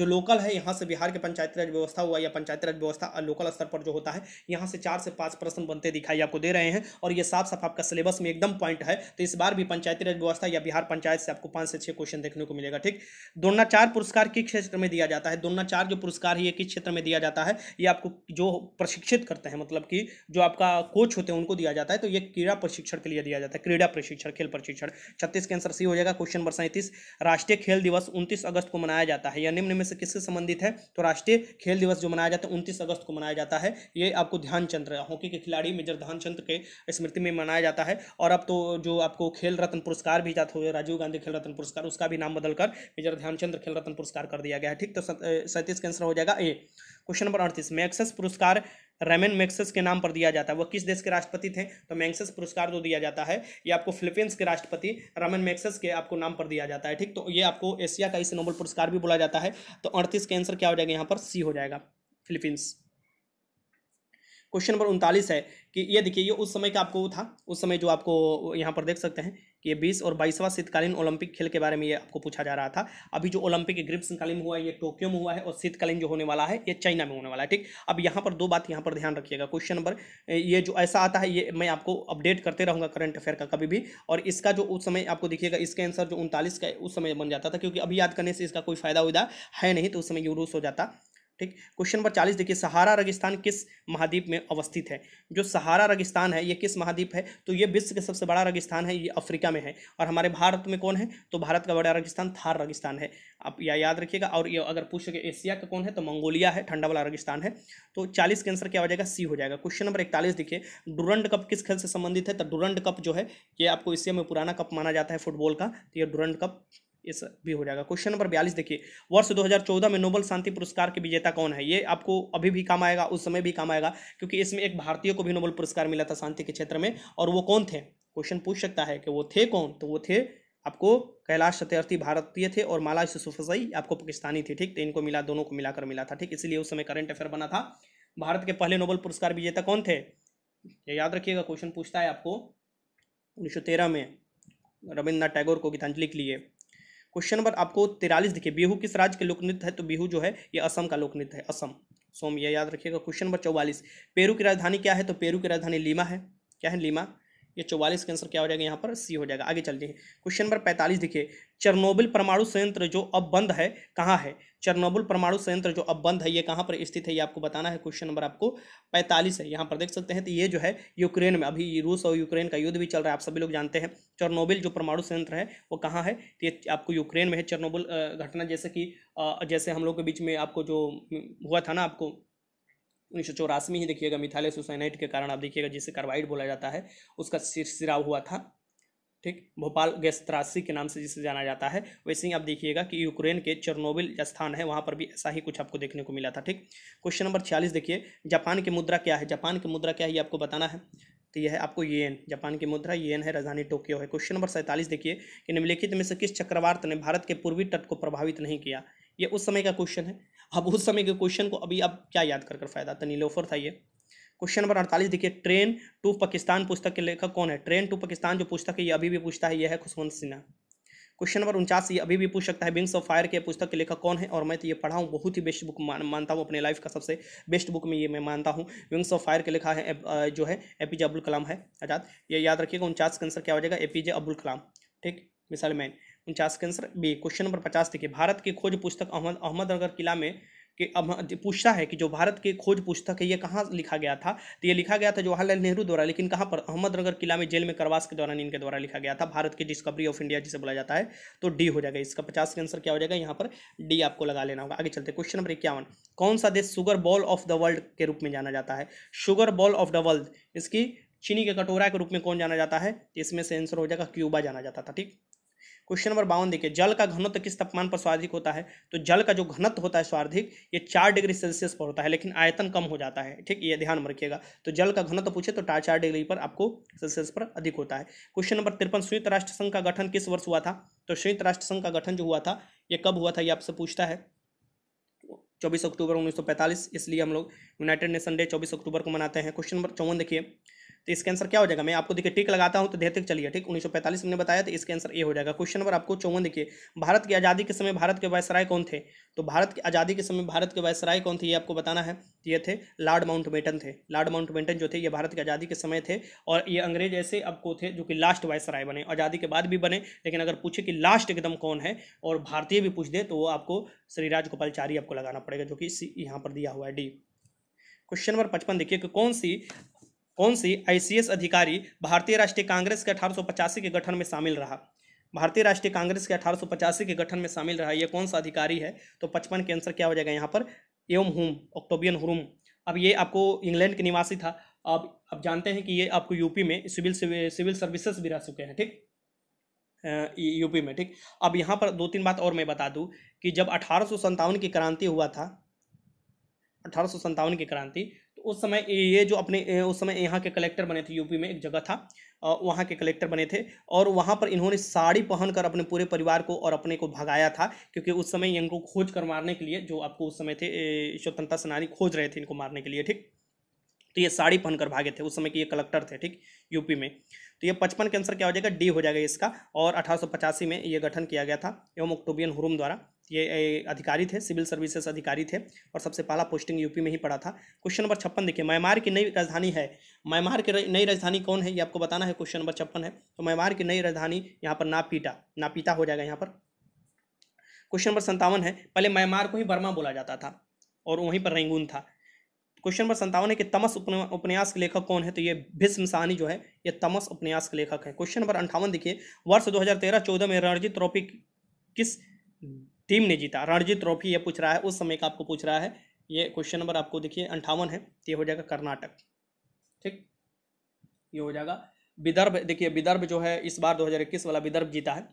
S1: जो लोकल है यहाँ से बिहार के पंचायती राज व्यवस्था हुआ या पंचायती राज व्यवस्था लोकल स्तर पर जो होता है यहाँ से चार से पाँच प्रश्न बनते होते दिखाई आपको दे रहे हैं और ये साफ साफ आपका सिलेबस में एकदम पॉइंट है तो इस बार भी पंचायती राज व्यवस्था या बिहार पंचायत से आपको पाँच से छः क्वेश्चन देखने को मिलेगा ठीक द्रोणाचार पुरस्कार किस क्षेत्र में दिया जाता है द्रोणाचार जो पुरस्कार है ये किस क्षेत्र में दिया जाता है ये आपको जो प्रशिक्षित करते हैं मतलब कि जो आपका कोच होते हैं उनको दिया जाता है तो ये क्रीड़ा प्रशिक्षण के लिए दिया जाता है क्रीड़ा प्रशिक्षण खेल प्रशिक्षण छत्तीस के आंसर सी हो जाएगा क्वेश्चन नंबर सैंतीस राष्ट्रीय खेल दिवस उनतीस अगस्त को मनाया जाता है या निम्न में से किससे संबंधित है तो राष्ट्रीय खेल दिवस जो मनाया जाता है उनतीस अगस्त को मनाया जाता है ये आपको ध्यानचंद हॉकी के खिलाड़ी मेजर ध्यानचंद के स्मृति में मनाया जाता है और अब तो जो आपको खेल रत्न पुरस्कार भी जाता हुआ राजीव गांधी खेल रत्न पुरस्कार उसका भी नाम बदलकर मेजर ध्यानचंद खेल रत्न पुरस्कार कर दिया गया है ठीक तो सैंतीस का आंसर हो जाएगा ए क्वेश्चन नंबर अड़तीस मैक्सेस पुरस्कार रेमेन मैक्सेस के नाम पर दिया जाता है वह किस देश के राष्ट्रपति थे तो मैक्सेस पुरस्कार जो तो दिया जाता है ये आपको फिलीपींस के राष्ट्रपति रमन मैक्सेस के आपको नाम पर दिया जाता है ठीक तो ये आपको एशिया का इस नोबल पुरस्कार भी बोला जाता है तो अड़तीस का आंसर क्या हो जाएगा यहाँ पर सी हो जाएगा फिलीपींस क्वेश्चन नंबर उनतालीस है कि ये देखिए ये उस समय का आपको था उस समय जो आपको यहाँ पर देख सकते हैं कि ये बीस और बाईसवा शीतकालीन ओलंपिक खेल के बारे में ये आपको पूछा जा रहा था अभी जो ओलंपिक ग्रीष्मकालीन हुआ है ये टोक्यो में हुआ है और शीतकालीन जो होने वाला है ये चाइना में होने वाला है ठीक अब यहाँ पर दो बात यहाँ पर ध्यान रखिएगा क्वेश्चन नंबर ये जो ऐसा आता है ये मैं आपको अपडेट करते रहूँगा करंट अफेयर का कभी भी और इसका जो उस समय आपको देखिएगा इसका आंसर जो उनतालीस का उस समय बन जाता था क्योंकि अभी याद करने से इसका कोई फायदा उदा है नहीं तो उस समय यूरूस हो जाता ठीक क्वेश्चन नंबर चालीस देखिए सहारा रेगिस्तान किस महाद्वीप में अवस्थित है जो सहारा रेगिस्तान है ये किस महाद्वीप है तो ये विश्व का सबसे बड़ा रेगिस्तान है ये अफ्रीका में है और हमारे भारत में कौन है तो भारत का बड़ा रेगिस्तान थार रेगिस्तान है आप या याद रखिएगा और ये अगर पूछ सके एशिया का कौन है तो मंगोलिया है ठंडा वाला रेगिस्तान है तो चालीस के आंसर क्या हो जाएगा सी हो जाएगा क्वेश्चन नंबर इकतालीस देखिए डुरंड कप किस खेल से संबंधित है तो डुरंड कप जो है ये आपको एशिया में पुराना कप माना जाता है फुटबॉल का तो ये डुरंड कप इस भी हो जाएगा क्वेश्चन नंबर बयालीस देखिए वर्ष 2014 में नोबल शांति पुरस्कार के विजेता कौन है ये आपको अभी भी काम आएगा उस समय भी काम आएगा क्योंकि इसमें एक भारतीय को भी नोबल पुरस्कार मिला था शांति के क्षेत्र में और वो कौन थे क्वेश्चन पूछ सकता है कि वो थे कौन तो वो थे आपको कैलाश सत्यार्थी भारतीय थे और माला यूसुफजई आपको पाकिस्तानी थे ठीक तो इनको मिला दोनों को मिलाकर मिला था ठीक इसलिए उस समय करंट अफेयर बना था भारत के पहले नोबल पुरस्कार विजेता कौन थे ये याद रखिएगा क्वेश्चन पूछता है आपको उन्नीस में रविन्द्रनाथ टैगोर को गीतांजलि के लिए क्वेश्चन नंबर आपको तिरालीस दिखे बिहू किस राज्य के लोकनृत्य है तो बिहू जो है ये असम का लोकनृत्य है असम सोम यह याद रखिएगा क्वेश्चन नंबर चौवालीस पेरू की राजधानी क्या है तो पेरू की राजधानी लीमा है क्या है लीमा ये चौवालीस का आंसर क्या हो जाएगा यहाँ पर सी हो जाएगा आगे चलते हैं क्वेश्चन नंबर पैंतालीस देखिए चरनोबिल परमाणु संयंत्र जो अब बंद है कहाँ है चरनोबिल परमाणु संयंत्र जो अब बंद है ये कहाँ पर स्थित है ये आपको बताना है क्वेश्चन नंबर आपको पैंतालीस है यहाँ पर देख सकते हैं तो ये जो है यूक्रेन में अभी रूस और यूक्रेन का युद्ध भी चल रहा है आप सभी लोग जानते हैं चरनोबिल जो परमाणु संयंत्र है वो कहाँ है तो ये आपको यूक्रेन में है चरनोबिल घटना जैसे कि जैसे हम लोग के बीच में आपको जो हुआ था ना आपको उन्नीस सौ में ही देखिएगा मिथाले सुसाइनाइट के कारण आप देखिएगा जिसे कार्बाइड बोला जाता है उसका सिराव हुआ था ठीक भोपाल गैस त्रासी के नाम से जिसे जाना जाता है वैसे ही आप देखिएगा कि यूक्रेन के चरनोबिल स्थान है वहाँ पर भी ऐसा ही कुछ आपको देखने को मिला था ठीक क्वेश्चन नंबर छियालीस देखिए जापान की मुद्रा क्या है जापान की मुद्रा क्या है ये आपको बताना है तो यह है आपको येन जापान की मुद्रा येन है राजधानी टोक्यो है क्वेश्चन नंबर सैंतालीस देखिए कि निम्नलिखित में से किस चक्रवात ने भारत के पूर्वी तट को प्रभावित नहीं किया ये उस समय का क्वेश्चन है अब उस समय के क्वेश्चन को अभी अब क्या याद कर कर फायदा था नीलोफर था ये क्वेश्चन नंबर अड़तालीस देखिए ट्रेन टू पाकिस्तान पुस्तक के लेखक कौन है ट्रेन टू पाकिस्तान जो पुस्तक है ये अभी भी पूछता है यह है खुशवंत सिन्हा क्वेश्चन नंबर उनचास ये अभी भी पूछ सकता है विंग्स ऑफ फायर के पुस्तक के लेखक कौन है और मैं तो ये पढ़ा हूँ बहुत ही बेस्ट बुक मान, मानता हूँ अपने लाइफ का सबसे बेस्ट बुक में ये मैं मानता हूँ विंग्स ऑफ फायर के लिखा है जो है ए पी जे अब्दुल कलाम है आज़ाद ये याद रखिएगा उनचास का आंसर क्या हो जाएगा ए पी जे अब्दुल कलाम ठीक मिसाल मैन उनचास के आंसर बी क्वेश्चन नंबर पचास देखिए भारत की खोज पुस्तक अहमद अहमदनगर किला में कि अब हाँ, पूछता है कि जो भारत की खोज पुस्तक है ये कहाँ लिखा गया था तो ये लिखा गया था जवाहरलाल नेहरू द्वारा लेकिन कहाँ पर अहमदनगर किला में जेल में करवास के दौरान इनके द्वारा लिखा गया था भारत की डिस्कवरी ऑफ इंडिया जिसे बोला जाता है तो डी हो जाएगा इसका पचास का आंसर क्या हो जाएगा यहाँ पर डी आपको लगा लेना होगा आगे चलते क्वेश्चन नंबर इक्यावन कौन सा देश sugar bowl of the world के रूप में जाना जाता है sugar bowl of the world इसकी चीनी के कटोरा के रूप में कौन जाना जाता है तो इसमें से आंसर हो जाएगा क्यूबा जाना जाता था ठीक क्वेश्चन नंबर बावन देखिए जल का घनत्व किस तापमान पर स्वाधिक होता है तो जल का जो घनत्व होता है स्वाधिक ये चार डिग्री सेल्सियस पर होता है लेकिन आयतन कम हो जाता है ठीक ये ध्यान में रखिएगा तो जल का घनत्व पूछे तो चार डिग्री पर आपको सेल्सियस पर अधिक होता है क्वेश्चन नंबर तिरपन संयुक्त राष्ट्र संघ का गठन किस वर्ष हुआ था तो संयुक्त राष्ट्र संघ का गठन जो हुआ था ये कब हुआ था ये आपसे पूछता है चौबीस अक्टूबर उन्नीस इसलिए हम लोग यूनाइटेड नेशन डे चौबीस अक्टूबर को मनाते हैं क्वेश्चन नंबर चौवन देखिए तो इसका आंसर क्या हो जाएगा मैं आपको देखिए टिक लगाता हूँ तो देर तक चलिए ठीक उन्नीस मैंने बताया तो इसका आंसर ए हो जाएगा क्वेश्चन नंबर आपको चौवन देखिए भारत की आज़ादी के समय भारत के वायसराय कौन थे तो भारत की आज़ादी के समय भारत के वायसराय कौन थे ये आपको बताना है तो ये थे लॉर्ड माउंटबेटन थे लॉर्ड माउंटबेटन जो थे ये भारत की आज़ादी के समय थे और ये अंग्रेज ऐसे आपको थे जो कि लास्ट वायसराय बने आज़ादी के बाद भी बने लेकिन अगर पूछे कि लास्ट एकदम कौन है और भारतीय भी पूछ दे तो वो आपको श्रीराज राजगोपालचारी आपको लगाना पड़ेगा जो कि यहाँ पर दिया हुआ है डी क्वेश्चन नंबर पचपन देखिए कि कौन सी कौन सी आईसीएस अधिकारी भारतीय राष्ट्रीय कांग्रेस के अठारह के गठन में शामिल रहा भारतीय राष्ट्रीय कांग्रेस के अठारह के गठन में शामिल रहा यह कौन सा अधिकारी है तो पचपन के आंसर क्या हो जाएगा यहाँ पर एवं हुम ऑक्टोबियन हुरुम अब ये आपको इंग्लैंड के निवासी था अब अब जानते हैं कि ये आपको यूपी में सिविल सिविल सर्विसेज भी रह चुके हैं ठीक यूपी में ठीक अब यहाँ पर दो तीन बात और मैं बता दूँ कि जब अठारह की क्रांति हुआ था अठारह की क्रांति उस समय ये जो अपने उस समय यहाँ के कलेक्टर बने थे यूपी में एक जगह था वहाँ के कलेक्टर बने थे और वहाँ पर इन्होंने साड़ी पहनकर अपने पूरे परिवार को और अपने को भगाया था क्योंकि उस समय इनको खोज कर मारने के लिए जो आपको उस समय थे स्वतंत्रता सेनानी खोज रहे थे इनको मारने के लिए ठीक तो ये साड़ी पहनकर भागे थे उस समय के ये कलेक्टर थे ठीक यूपी में तो ये पचपन के आंसर क्या हो जाएगा डी हो जाएगा इसका और अठारह में ये गठन किया गया था एवं ऑक्टोबियन हुरुम द्वारा ये अधिकारी थे सिविल सर्विसेज अधिकारी थे और सबसे पहला पोस्टिंग यूपी में ही पड़ा था क्वेश्चन नंबर छप्पन देखिए म्यांमार की नई राजधानी है म्यांमार की नई राजधानी कौन है ये आपको बताना है क्वेश्चन नंबर छप्पन है तो म्यांमार की नई राजधानी यहाँ पर नापीटा नापीता हो जाएगा यहाँ पर क्वेश्चन नंबर संतावन है पहले म्यांमार को ही बर्मा बोला जाता था और वहीं पर रेंगून था क्वेश्चन नंबर संतावन है कि तमस उपन्यास के लेखक कौन है तो ये भीष्म साहनी जो है ये तमस उपन्यास के लेखक है क्वेश्चन नंबर अंठावन देखिए वर्ष 2013-14 में रणजीत ट्रॉफी किस टीम ने जीता रणजी ट्रॉफी ये पूछ रहा है उस समय का आपको पूछ रहा है ये क्वेश्चन नंबर आपको देखिए अंठावन है ये हो जाएगा कर्नाटक ठीक ये हो जाएगा विदर्भ देखिए विदर्भ जो है इस बार 2021 वाला विदर्भ जीता है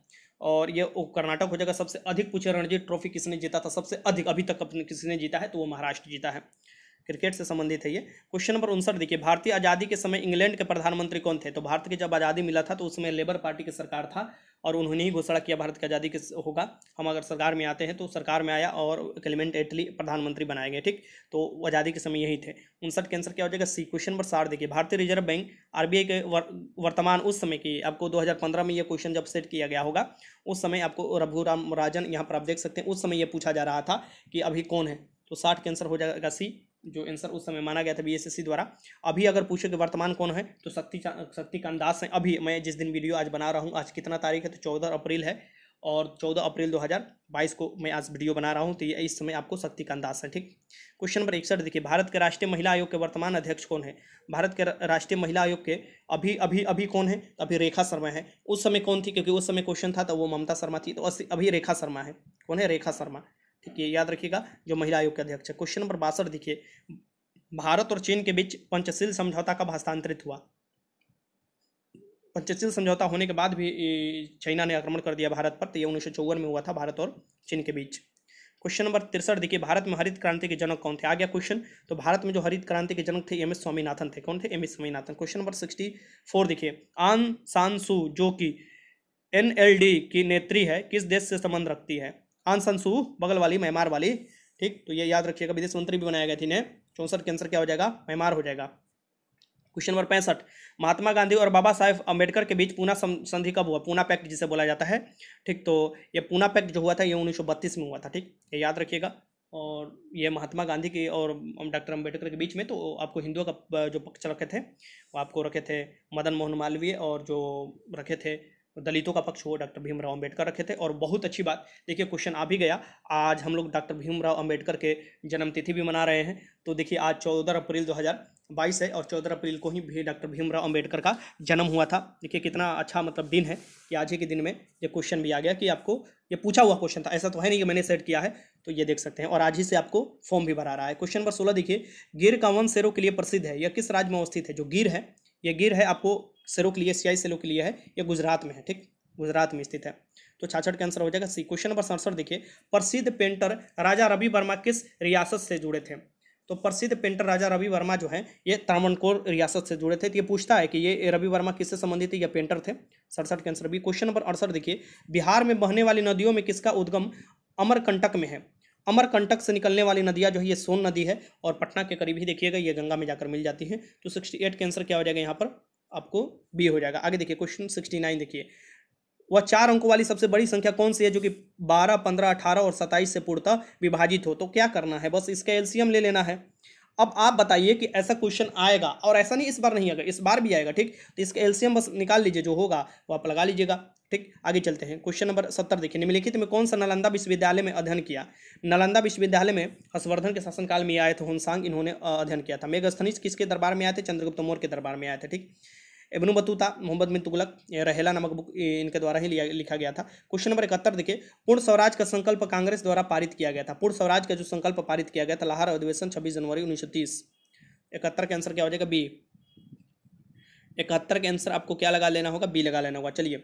S1: और ये कर्नाटक हो जाएगा सबसे अधिक पूछे रणजी ट्रॉफी किसने जीता था सबसे अधिक अभी तक किसने जीता है तो वो महाराष्ट्र जीता है क्रिकेट से संबंधित है ये क्वेश्चन नंबर उनसठ देखिए भारतीय आज़ादी के समय इंग्लैंड के प्रधानमंत्री कौन थे तो भारत के जब आज़ादी मिला था तो उस समय लेबर पार्टी की सरकार था और उन्होंने ही घोषणा किया भारत की आज़ादी के होगा हम अगर सरकार में आते हैं तो सरकार में आया और क्लेमेंट एटली प्रधानमंत्री बनाए गए ठीक तो आज़ादी के समय यही थे उनसठ के आंसर क्या हो जाएगा सी क्वेश्चन नंबर साठ देखिए भारतीय रिजर्व बैंक आर के वर्तमान उस समय की आपको दो में यह क्वेश्चन जब सेट किया गया होगा उस समय आपको रघुराम राजन यहाँ पर आप देख सकते हैं उस समय यह पूछा जा रहा था कि अभी कौन है तो साठ के आंसर हो जाएगा सी जो आंसर उस समय माना गया था बीएसएससी द्वारा अभी अगर पूछो कि वर्तमान कौन है तो शक्ति शक्तिकांत दास हैं अभी मैं जिस दिन वीडियो आज बना रहा हूँ आज कितना तारीख है तो चौदह अप्रैल है और चौदह अप्रैल बाईस को मैं आज वीडियो बना रहा हूँ तो ये इस समय आपको शक्तिकांत दास है ठीक क्वेश्चन नंबर इकसठ देखिए भारत के राष्ट्रीय महिला आयोग के वर्तमान अध्यक्ष कौन है भारत के राष्ट्रीय महिला आयोग के अभी अभी अभी कौन है अभी रेखा शर्मा है उस समय कौन थी क्योंकि उस समय क्वेश्चन था तो वो ममता शर्मा थी तो अभी रेखा शर्मा है कौन है रेखा शर्मा ठीक है याद रखिएगा जो महिला आयोग के अध्यक्ष है क्वेश्चन नंबर बासठ देखिए भारत और चीन के बीच पंचशील समझौता कब हस्तांतरित हुआ पंचशील समझौता होने के बाद भी चाइना ने आक्रमण कर दिया भारत पर तो ये उन्नीस में हुआ था भारत और चीन के बीच क्वेश्चन नंबर तिरसठ देखिए भारत में हरित क्रांति के जनक कौन थे आ गया क्वेश्चन तो भारत में जो हरित क्रांति के जनक थे एम एस स्वामीनाथन थे कौन थे M S Swaminathan question number sixty four देखिए आन सान सू जो कि एन एल डी की नेत्री है किस देश से संबंध रखती है आंसनसु बगल वाली म्यांमार वाली ठीक तो ये याद रखिएगा विदेश मंत्री भी बनाया गया थी इन्हें चौंसठ के आंसर क्या हो जाएगा म्यांमार हो जाएगा क्वेश्चन नंबर पैंसठ महात्मा गांधी और बाबा साहेब अंबेडकर के बीच पूना संधि कब हुआ पूना पैक्ट जिसे बोला जाता है ठीक तो ये पूना पैक्ट जो हुआ था ये 1932 में हुआ था ठीक ये याद रखिएगा और ये महात्मा गांधी के और अं, डॉक्टर अंबेडकर के बीच में तो आपको हिंदुओं का जो पक्ष रखे थे वो आपको रखे थे मदन मोहन मालवीय और जो रखे थे दलितों का पक्ष वो डॉक्टर भीमराव अंबेडकर रखे थे और बहुत अच्छी बात देखिए क्वेश्चन आ भी गया आज हम लोग डॉक्टर भीमराव अंबेडकर के जन्मतिथि भी मना रहे हैं तो देखिए आज चौदह अप्रैल 2022 है और चौदह अप्रैल को ही भी डॉक्टर भीमराव अंबेडकर का जन्म हुआ था देखिए कितना अच्छा मतलब दिन है कि आज ही के दिन में ये क्वेश्चन भी आ गया कि आपको ये पूछा हुआ क्वेश्चन था ऐसा तो है नहीं कि मैंने सेट किया है तो ये देख सकते हैं और आज ही से आपको फॉर्म भी भरा रहा है क्वेश्चन नंबर सोलह देखिए गिर कावन शेरों के लिए प्रसिद्ध है यह किस राज्य में अवस्थित है जो गिर है यह गिर है आपको सेरो के लिए सियाई सेरो के लिए है ये गुजरात में है ठीक गुजरात में स्थित है तो छाछठ के आंसर हो जाएगा सी क्वेश्चन नंबर सड़सठ देखिए प्रसिद्ध पेंटर राजा रवि वर्मा किस रियासत से जुड़े थे तो प्रसिद्ध पेंटर राजा रवि वर्मा जो है ये त्रावणकोर रियासत से जुड़े थे तो ये पूछता है कि ये रवि वर्मा किससे संबंधित या पेंटर थे सड़सठ के आंसर भी क्वेश्चन नंबर अड़सठ देखिए बिहार में बहने वाली नदियों में किसका उद्गम अमरकंटक में है अमरकंटक से निकलने वाली नदियाँ जो है ये सोन नदी है और पटना के करीब ही देखिएगा ये गंगा में जाकर मिल जाती है तो सिक्सटी एट के आंसर क्या हो जाएगा यहाँ पर आपको बी हो जाएगा आगे देखिए क्वेश्चन सिक्सटी नाइन देखिए वह चार अंकों वाली सबसे बड़ी संख्या कौन सी है जो कि बारह पंद्रह अठारह और सत्ताईस से पूर्णतः विभाजित हो तो क्या करना है बस इसका एल्सियम ले लेना है अब आप बताइए कि ऐसा क्वेश्चन आएगा और ऐसा नहीं इस बार नहीं आएगा इस बार भी आएगा ठीक तो इसका एल्सियम बस निकाल लीजिए जो होगा वो आप लगा लीजिएगा ठीक आगे चलते हैं क्वेश्चन नंबर सत्तर देखिए निम्नलिखित में कौन सा नालंदा विश्वविद्यालय में अध्ययन किया नालंदा विश्वविद्यालय में हर्षवर्धन के शासनकाल में आए थे होनसांग इन्होंने अध्ययन किया था मेघस्थनिज किसके दरबार में आए थे चंद्रगुप्त मौर्य के दरबार में आए थे ठीक इबन बतूता मोहम्मद बिन तुगलक रहेला नामक बुक इनके द्वारा ही लिया लिखा गया था क्वेश्चन नंबर इकहत्तर देखिए पूर्ण स्वराज का संकल्प कांग्रेस द्वारा पारित किया गया था पूर्ण स्वराज का जो संकल्प पारित किया गया था लाहौर अधिवेशन छब्बीस जनवरी उन्नीस सौ तीस इकहत्तर का आंसर क्या हो जाएगा बी इकहत्तर के आंसर आपको क्या लगा लेना होगा बी लगा लेना होगा चलिए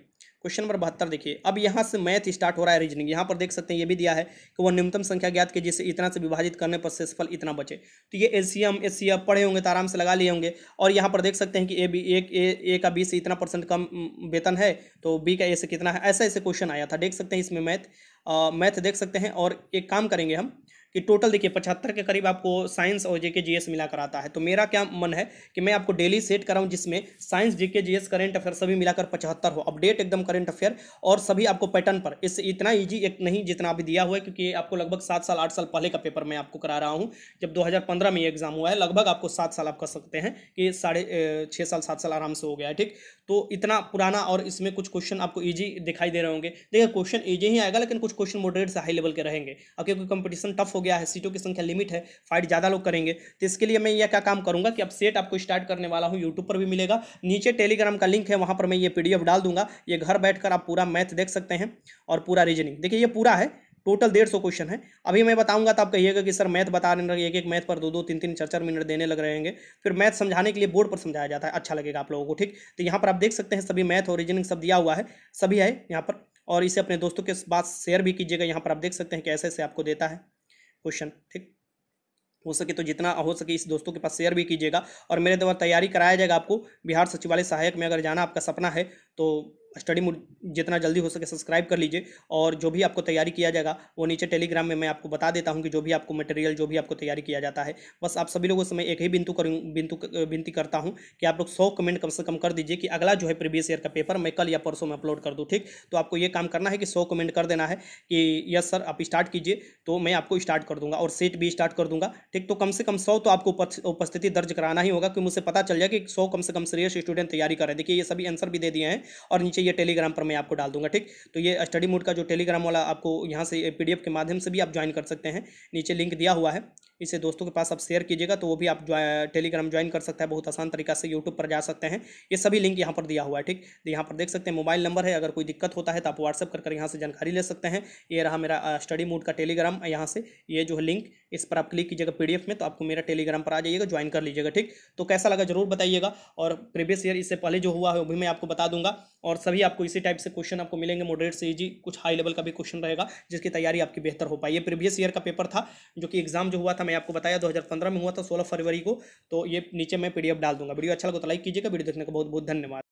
S1: क्वेश्चन नंबर बहत्तर देखिए अब यहाँ से मैथ स्टार्ट हो रहा है रीजनिंग यहाँ पर देख सकते हैं ये भी दिया है कि वो न्यूनतम संख्या ज्ञात के जिसे इतना से विभाजित करने पर सेसफल इतना बचे तो ये एम एस सी पढ़े होंगे तो आराम से लगा लिए होंगे और यहाँ पर देख सकते हैं कि ए बी एक ए, ए का बी से इतना परसेंट कम वेतन है तो बी का ए से कितना है ऐसा ऐसे क्वेश्चन आया था देख सकते हैं इसमें मैथ मैथ देख सकते हैं और एक काम करेंगे हम कि टोटल देखिए पचहत्तर के करीब आपको साइंस और जेके जीएस मिलाकर आता है तो मेरा क्या मन है कि मैं आपको डेली सेट कराऊँ जिसमें science GK GS current affair सभी मिलाकर पचहत्तर हो अपडेट एकदम करंट अफेयर और सभी आपको पैटर्न पर इस इतना ईजी एक नहीं जितना अभी दिया हुआ है क्योंकि आपको लगभग सात साल आठ साल पहले का पेपर मैं आपको करा रहा हूँ जब दो में ये एग्जाम हुआ है लगभग आपको सात साल आप कर सकते हैं कि साढ़े छः साल सात साल आराम से हो गया है ठीक तो इतना पुराना और इसमें कुछ क्वेश्चन आपको ईजी दिखाई दे रहे होंगे देखिए क्वेश्चन ईजी ही आएगा लेकिन कुछ क्वेश्चन मॉडरेट से हाई लेवल के रहेंगे और क्योंकि कंपटीशन टफ हो गया है सीटों की संख्या लिमिट है फाइट ज़्यादा लोग करेंगे तो इसके लिए मैं यह क्या काम करूँगा कि अब सेट आपको स्टार्ट करने वाला हूँ यूट्यूब पर भी मिलेगा नीचे टेलीग्राम का लिंक है वहाँ पर मैं ये पी डाल दूंगा ये घर बैठ आप पूरा मैथ देख सकते हैं और पूरा रीजनिंग देखिए ये पूरा है टोटल डेढ़ सौ क्वेश्चन है अभी मैं बताऊंगा तो आप कहिएगा कि सर मैथ बता रहे हैं एक एक मैथ पर दो दो तीन तीन चार चार मिनट देने लग रहे हैं फिर मैथ समझाने के लिए बोर्ड पर समझाया जाता है अच्छा लगेगा आप लोगों को ठीक तो यहाँ पर आप देख सकते हैं सभी मैथ और रीजनिंग सब दिया हुआ है सभी है यहाँ पर और इसे अपने दोस्तों के बाद शेयर भी कीजिएगा यहाँ पर आप देख सकते हैं कि ऐसे ऐसे आपको देता है क्वेश्चन ठीक हो सके तो जितना हो सके इस दोस्तों के पास शेयर भी कीजिएगा और मेरे द्वारा तैयारी कराया जाएगा आपको बिहार सचिवालय सहायक में अगर जाना आपका सपना है तो स्टडी मोड जितना जल्दी हो सके सब्सक्राइब कर लीजिए और जो भी आपको तैयारी किया जाएगा वो नीचे टेलीग्राम में मैं आपको बता देता हूँ कि जो भी आपको मटेरियल जो भी आपको तैयारी किया जाता है बस आप सभी लोगों से मैं एक ही बिंतु करूँ बिंतु विनती करता हूँ कि आप लोग सौ कमेंट कम से कम कर दीजिए कि अगला जो है प्रीवियस ईयर का पेपर मैं कल या परसों में अपलोड कर दूँ ठीक तो आपको ये काम करना है कि सौ कमेंट कर देना है कि यस सर आप स्टार्ट कीजिए तो मैं आपको स्टार्ट कर दूंगा और सेट भी स्टार्ट कर दूँगा ठीक तो कम से कम सौ तो आपको उपस्थिति दर्ज कराना ही होगा कि मुझसे पता चल जाए कि सौ कम से कम सीरियस स्टूडेंट तैयारी कर रहे हैं देखिए ये सभी आंसर भी दे दिए हैं और नीचे ये टेलीग्राम पर मैं आपको डाल दूंगा ठीक तो ये स्टडी मोड का जो टेलीग्राम वाला आपको यहाँ से पी के माध्यम से भी आप ज्वाइन कर सकते हैं नीचे लिंक दिया हुआ है इसे दोस्तों के पास आप शेयर कीजिएगा तो वो भी आप टेलीग्राम ज्वाइन कर सकता है बहुत आसान तरीका से यूट्यूब पर जा सकते हैं ये सभी लिंक यहाँ पर दिया हुआ है ठीक तो यहाँ पर देख सकते हैं मोबाइल नंबर है अगर कोई दिक्कत होता है तो आप व्हाट्सअप कर यहाँ से जानकारी ले सकते हैं ये रहा मेरा स्टडी मोड का टेलीग्राम यहाँ से ये जो लिंक इस पर आप क्लिक कीजिएगा पीडीएफ में तो आपको मेरा टेलीग्राम पर आ जाइएगा ज्वाइन कर लीजिएगा ठीक तो कैसा लगा जरूर बताइएगा और प्रीवियस ईयर इससे पहले जो हुआ है वो भी मैं आपको बता दूंगा और सभी आपको इसी टाइप से क्वेश्चन आपको मिलेंगे मॉडरेट से ईजी कुछ हाई लेवल का भी क्वेश्चन रहेगा जिसकी तैयारी आपकी बेहतर हो पाई ये प्रीवियस ईयर का पेपर था जो कि एग्जाम जो हुआ था मैं आपको बताया 2015 में हुआ था 16 फरवरी को तो ये नीचे मैं पीडीएफ डाल दूंगा वीडियो अच्छा लगा तो लाइक कीजिएगा वीडियो देखने का बहुत बहुत धन्यवाद